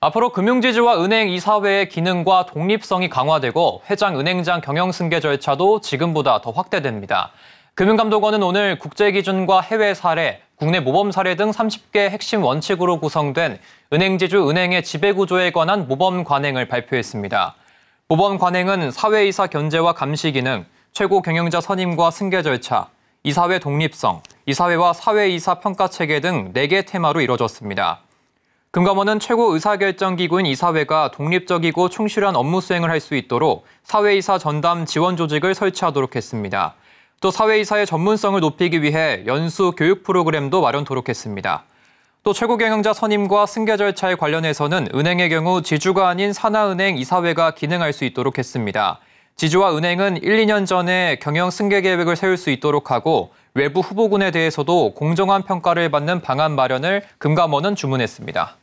앞으로 금융지주와 은행 이사회의 기능과 독립성이 강화되고 회장 은행장 경영 승계 절차도 지금보다 더 확대됩니다. 금융감독원은 오늘 국제 기준과 해외 사례, 국내 모범 사례 등 30개 핵심 원칙으로 구성된 은행지주 은행의 지배구조에 관한 모범 관행을 발표했습니다. 모범 관행은 사회이사 견제와 감시 기능, 최고 경영자 선임과 승계 절차, 이사회 독립성, 이사회와 사회이사 평가 체계 등 4개 테마로 이뤄졌습니다. 금감원은 최고 의사결정기구인 이사회가 독립적이고 충실한 업무 수행을 할 수 있도록 사회이사 전담 지원 조직을 설치하도록 했습니다. 또 사회이사의 전문성을 높이기 위해 연수 교육 프로그램도 마련토록 했습니다. 또 최고경영자 선임과 승계 절차에 관련해서는 은행의 경우 지주가 아닌 산하은행 이사회가 기능할 수 있도록 했습니다. 지주와 은행은 1, 2년 전에 경영 승계 계획을 세울 수 있도록 하고 외부 후보군에 대해서도 공정한 평가를 받는 방안 마련을 금감원은 주문했습니다.